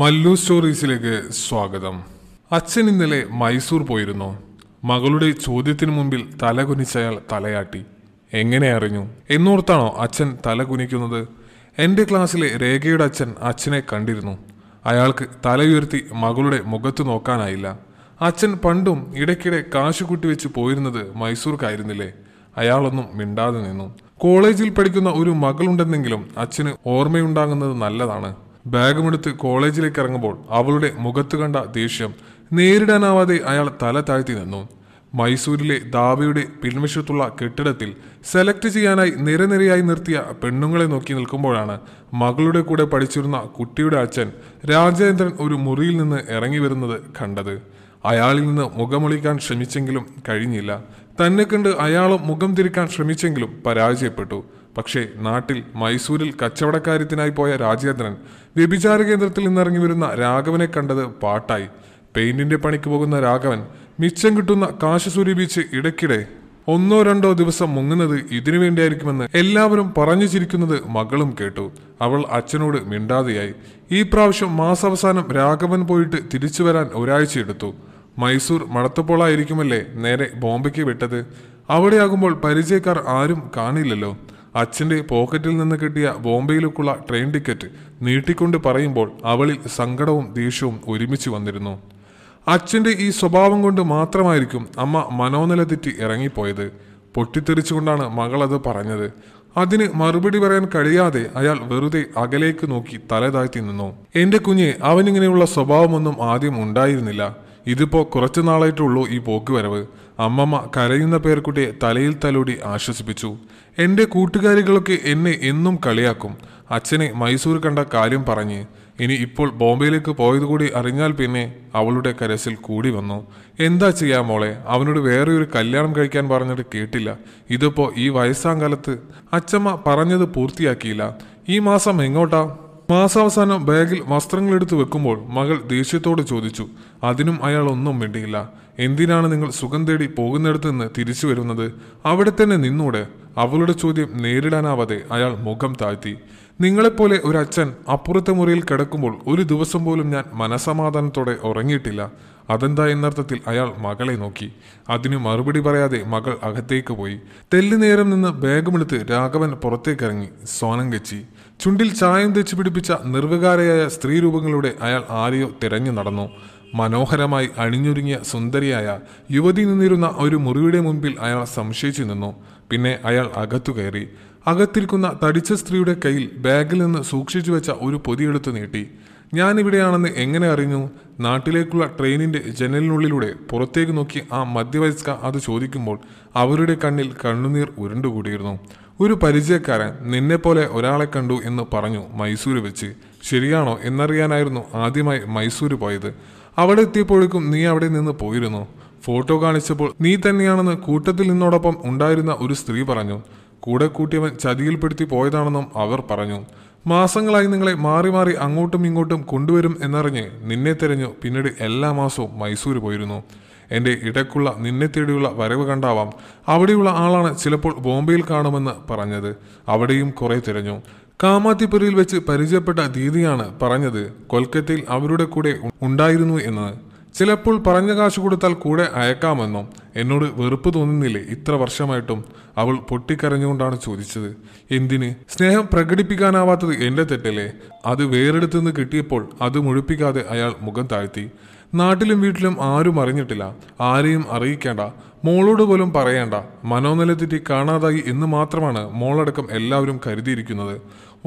മല്ലു സ്റ്റോറീസിലേക്ക് സ്വാഗതം അച്ഛൻ ഇന്നലെ മൈസൂർ പോയിരുന്നു മകളുടെ ചോദ്യത്തിന് മുമ്പിൽ തല കുനിച്ചയാൾ തലയാട്ടി എങ്ങനെ അറിഞ്ഞു എന്നോർത്താണോ അച്ഛൻ തല കുനിക്കുന്നത് എൻ്റെ ക്ലാസ്സിലെ രേഖയുടെ അച്ഛൻ അച്ഛനെ കണ്ടിരുന്നു അയാൾക്ക് തലയുയർത്തി മകളുടെ മുഖത്ത് നോക്കാനായില്ല അച്ഛൻ പണ്ടും ഇടയ്ക്കിടെ കാശ് വെച്ച് പോയിരുന്നത് മൈസൂർക്കായിരുന്നില്ലേ അയാളൊന്നും മിണ്ടാതെ നിന്നു കോളേജിൽ പഠിക്കുന്ന ഒരു മകളുണ്ടെന്നെങ്കിലും അച്ഛന് ഓർമ്മയുണ്ടാകുന്നത് നല്ലതാണ് ബാഗുമെടുത്ത് കോളേജിലേക്ക് ഇറങ്ങുമ്പോൾ അവളുടെ മുഖത്ത് കണ്ട ദേഷ്യം നേരിടാനാവാതെ അയാൾ തല താഴ്ത്തി നിന്നു മൈസൂരിലെ ദാവയുടെ പിൻവശത്തുള്ള കെട്ടിടത്തിൽ സെലക്ട് ചെയ്യാനായി നിരനിരയായി നിർത്തിയ പെണ്ണുങ്ങളെ നോക്കി നിൽക്കുമ്പോഴാണ് മകളുടെ കൂടെ പഠിച്ചിരുന്ന കുട്ടിയുടെ അച്ഛൻ രാജേന്ദ്രൻ ഒരു മുറിയിൽ നിന്ന് ഇറങ്ങി വരുന്നത് കണ്ടത് അയാളിൽ നിന്ന് മുഖമൊളിക്കാൻ ശ്രമിച്ചെങ്കിലും കഴിഞ്ഞില്ല തന്നെ കണ്ട് അയാളും മുഖം തിരിക്കാൻ ശ്രമിച്ചെങ്കിലും പരാജയപ്പെട്ടു പക്ഷേ നാട്ടിൽ മൈസൂരിൽ കച്ചവടക്കാര്യത്തിനായി പോയ രാജേന്ദ്രൻ വ്യഭിചാര കേന്ദ്രത്തിൽ നിന്നിറങ്ങി വരുന്ന രാഘവനെ കണ്ടത് പാട്ടായി പെയിന്റിന്റെ പണിക്ക് പോകുന്ന രാഘവൻ മിച്ചം കിട്ടുന്ന കാശസൂരി ബീച്ച് ഇടയ്ക്കിടെ ഒന്നോ രണ്ടോ ദിവസം മുങ്ങുന്നത് ഇതിനു വേണ്ടിയായിരിക്കുമെന്ന് എല്ലാവരും പറഞ്ഞു ചിരിക്കുന്നത് മകളും കേട്ടു അവൾ അച്ഛനോട് മിണ്ടാതെയായി ഈ പ്രാവശ്യം മാസാവസാനം രാഘവൻ പോയിട്ട് തിരിച്ചു വരാൻ ഒരാഴ്ച എടുത്തു മൈസൂർ മടത്തപ്പോളായിരിക്കുമല്ലേ നേരെ ബോംബെക്ക് വിട്ടത് അവിടെയാകുമ്പോൾ പരിചയക്കാർ ആരും കാണില്ലല്ലോ അച്ഛൻ്റെ പോക്കറ്റിൽ നിന്ന് കിട്ടിയ ബോംബെയിലേക്കുള്ള ട്രെയിൻ ടിക്കറ്റ് നീട്ടിക്കൊണ്ട് പറയുമ്പോൾ അവളിൽ സങ്കടവും ദേഷ്യവും ഒരുമിച്ച് വന്നിരുന്നു അച്ഛൻ്റെ ഈ സ്വഭാവം കൊണ്ട് മാത്രമായിരിക്കും അമ്മ മനോനില തെറ്റി ഇറങ്ങിപ്പോയത് പൊട്ടിത്തെറിച്ചുകൊണ്ടാണ് മകൾ അത് പറഞ്ഞത് അതിന് മറുപടി പറയാൻ കഴിയാതെ അയാൾ വെറുതെ അകലേക്ക് നോക്കി തലതാഴ്ത്തി നിന്നു എൻ്റെ കുഞ്ഞെ അവനിങ്ങനെയുള്ള സ്വഭാവമൊന്നും ആദ്യം ഉണ്ടായിരുന്നില്ല ഇതിപ്പോൾ കുറച്ചു നാളായിട്ടുള്ളൂ ഈ പോക്ക് വരവ് അമ്മമ്മ കരയുന്ന പേർക്കുട്ടിയെ തലയിൽ തലോടി ആശ്വസിപ്പിച്ചു എൻ്റെ കൂട്ടുകാരികളൊക്കെ എന്നെ എന്നും കളിയാക്കും അച്ഛനെ മൈസൂർ കണ്ട കാര്യം പറഞ്ഞ് ഇനി ഇപ്പോൾ ബോംബെയിലേക്ക് പോയതുകൂടി അറിഞ്ഞാൽ പിന്നെ അവളുടെ കരസിൽ കൂടി വന്നു എന്താ ചെയ്യാ മോളെ അവനോട് വേറെ ഒരു കല്യാണം കഴിക്കാൻ പറഞ്ഞിട്ട് കേട്ടില്ല ഇതിപ്പോൾ ഈ വയസ്സാം കാലത്ത് അച്ഛമ്മ പറഞ്ഞത് പൂർത്തിയാക്കിയില്ല ഈ മാസം എങ്ങോട്ടാ മാസാവസാനം ബാഗിൽ വസ്ത്രങ്ങൾ എടുത്തു വെക്കുമ്പോൾ മകൾ ദേഷ്യത്തോട് ചോദിച്ചു അതിനും അയാൾ ഒന്നും വേണ്ടിയില്ല എന്തിനാണ് നിങ്ങൾ സുഖം തേടി പോകുന്നിടത്ത് നിന്ന് തിരിച്ചു വരുന്നത് അവിടെ തന്നെ നിന്നൂടെ അവളുടെ ചോദ്യം നേരിടാനാവാതെ അയാൾ മുഖം താഴ്ത്തി നിങ്ങളെപ്പോലെ ഒരു അച്ഛൻ അപ്പുറത്തെ മുറിയിൽ കിടക്കുമ്പോൾ ഒരു ദിവസം പോലും ഞാൻ മനസമാധാനത്തോടെ ഉറങ്ങിയിട്ടില്ല അതെന്താ എന്നർത്ഥത്തിൽ അയാൾ മകളെ നോക്കി അതിനു മറുപടി പറയാതെ മകൾ അകത്തേക്ക് പോയി തെല്ലു നേരം നിന്ന് ബാഗുമെടുത്ത് രാഘവൻ പുറത്തേക്കിറങ്ങി സോനം കെച്ചി ചുണ്ടിൽ ചായം തെച്ചു പിടിപ്പിച്ച നിർവികാരയായ സ്ത്രീരൂപങ്ങളുടെ അയാൾ ആരെയോ തിരഞ്ഞു നടന്നു മനോഹരമായി അണിഞ്ഞൊരുങ്ങിയ സുന്ദരിയായ യുവതി നിന്നിരുന്ന ഒരു മുറിയുടെ മുൻപിൽ അയാൾ സംശയിച്ചു നിന്നു പിന്നെ അയാൾ അകത്തു കയറി അകത്തിരിക്കുന്ന തടിച്ച സ്ത്രീയുടെ കയ്യിൽ ബാഗിൽ നിന്ന് സൂക്ഷിച്ചു വെച്ച ഒരു പൊതിയെടുത്ത് നീട്ടി ഞാനിവിടെയാണെന്ന് എങ്ങനെ അറിഞ്ഞു നാട്ടിലേക്കുള്ള ട്രെയിനിൻ്റെ ജനലിനുള്ളിലൂടെ പുറത്തേക്ക് നോക്കി ആ മധ്യവയസ്ക അത് ചോദിക്കുമ്പോൾ അവരുടെ കണ്ണിൽ കണ്ണുനീർ ഉരുണ്ടുകൂടിയിരുന്നു ഒരു പരിചയക്കാരൻ നിന്നെപ്പോലെ ഒരാളെ കണ്ടു എന്ന് പറഞ്ഞു മൈസൂർ വെച്ച് ശരിയാണോ എന്നറിയാനായിരുന്നു ആദ്യമായി മൈസൂർ പോയത് അവിടെ എത്തിയപ്പോഴേക്കും നീ അവിടെ നിന്ന് പോയിരുന്നു ഫോട്ടോ കാണിച്ചപ്പോൾ നീ തന്നെയാണെന്ന് കൂട്ടത്തിൽ നിന്നോടൊപ്പം ഉണ്ടായിരുന്ന ഒരു സ്ത്രീ പറഞ്ഞു കൂടെ കൂട്ടിയവൻ ചതിയിൽപ്പെടുത്തി പോയതാണെന്നും അവർ പറഞ്ഞു മാസങ്ങളായി നിങ്ങളെ മാറി മാറി അങ്ങോട്ടും ഇങ്ങോട്ടും കൊണ്ടുവരും എന്നറിഞ്ഞ് നിന്നെ തിരഞ്ഞു പിന്നീട് എല്ലാ മാസവും മൈസൂർ പോയിരുന്നു എൻ്റെ ഇടയ്ക്കുള്ള നിന്നെ തേടിയുള്ള വരവ് കണ്ടാവാം അവിടെയുള്ള ആളാണ് ചിലപ്പോൾ ബോംബെയിൽ കാണുമെന്ന് പറഞ്ഞത് അവിടെയും കുറേ തിരഞ്ഞു കാമാത്തിപ്പുരയിൽ വെച്ച് പരിചയപ്പെട്ട ദീദിയാണ് പറഞ്ഞത് കൊൽക്കത്തയിൽ അവരുടെ കൂടെ ഉണ്ടായിരുന്നു എന്നത് ചിലപ്പോൾ പറഞ്ഞ കാശ് കൊടുത്താൽ കൂടെ അയക്കാമെന്നും എന്നോട് വെറുപ്പ് തോന്നുന്നില്ലേ ഇത്ര വർഷമായിട്ടും അവൾ പൊട്ടിക്കരഞ്ഞുകൊണ്ടാണ് ചോദിച്ചത് എന്തിന് സ്നേഹം പ്രകടിപ്പിക്കാനാവാത്തത് എൻ്റെ തെറ്റല്ലേ അത് വേറെടുത്തുനിന്ന് കിട്ടിയപ്പോൾ അത് മുഴുപ്പിക്കാതെ അയാൾ മുഖം താഴ്ത്തി നാട്ടിലും വീട്ടിലും ആരും അറിഞ്ഞിട്ടില്ല ആരെയും അറിയിക്കേണ്ട മോളോട് പോലും പറയേണ്ട മനോനില തെറ്റി കാണാതായി എന്ന് മാത്രമാണ് മോളടക്കം എല്ലാവരും കരുതിയിരിക്കുന്നത്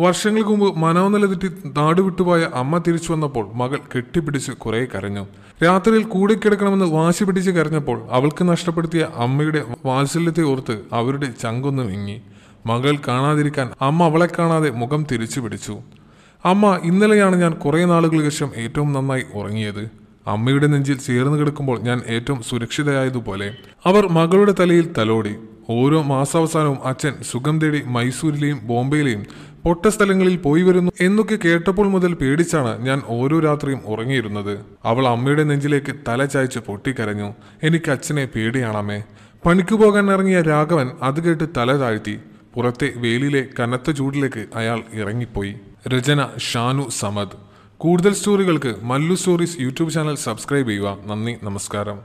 വർഷങ്ങൾക്ക് മുമ്പ് മനോനില തെറ്റി നാടുവിട്ടുപോയ അമ്മ തിരിച്ചു വന്നപ്പോൾ മകൾ കെട്ടിപ്പിടിച്ച് കുറെ കരഞ്ഞു രാത്രിയിൽ കൂടെ കിടക്കണമെന്ന് വാശി പിടിച്ച് കരഞ്ഞപ്പോൾ അവൾക്ക് നഷ്ടപ്പെടുത്തിയ അമ്മയുടെ വാത്സല്യത്തെ ഓർത്ത് അവരുടെ ചങ്കൊന്ന് വിങ്ങി മകൾ കാണാതിരിക്കാൻ അമ്മ അവളെ കാണാതെ മുഖം തിരിച്ചു പിടിച്ചു അമ്മ ഇന്നലെയാണ് ഞാൻ കുറേ നാളുകൾക്ക് ശേഷം ഏറ്റവും നന്നായി ഉറങ്ങിയത് അമ്മയുടെ നെഞ്ചിൽ ചേർന്ന് കിടക്കുമ്പോൾ ഞാൻ ഏറ്റവും സുരക്ഷിതയായതുപോലെ അവർ മകളുടെ തലയിൽ തലോടി ഓരോ മാസാവസാനവും അച്ഛൻ സുഖം തേടി മൈസൂരിലെയും ബോംബെയിലെയും പൊട്ട സ്ഥലങ്ങളിൽ പോയി വരുന്നു എന്നൊക്കെ കേട്ടപ്പോൾ മുതൽ പേടിച്ചാണ് ഞാൻ ഓരോ രാത്രിയും ഉറങ്ങിയിരുന്നത് അവൾ അമ്മയുടെ നെഞ്ചിലേക്ക് തല ചായച്ച് പൊട്ടിക്കരഞ്ഞു എനിക്ക് അച്ഛനെ പേടിയാണമ്മേ പണിക്ക് പോകാൻ ഇറങ്ങിയ രാഘവൻ അത് കേട്ട് തല താഴ്ത്തി പുറത്തെ വെയിലിലെ കനത്ത ചൂടിലേക്ക് അയാൾ ഇറങ്ങിപ്പോയി രചന ഷാനു സമദ് കൂടുതൽ സ്റ്റോറികൾക്ക് Mallu stories YouTube channel subscribe ചെയ്യുക നന്ദി നമസ്കാരം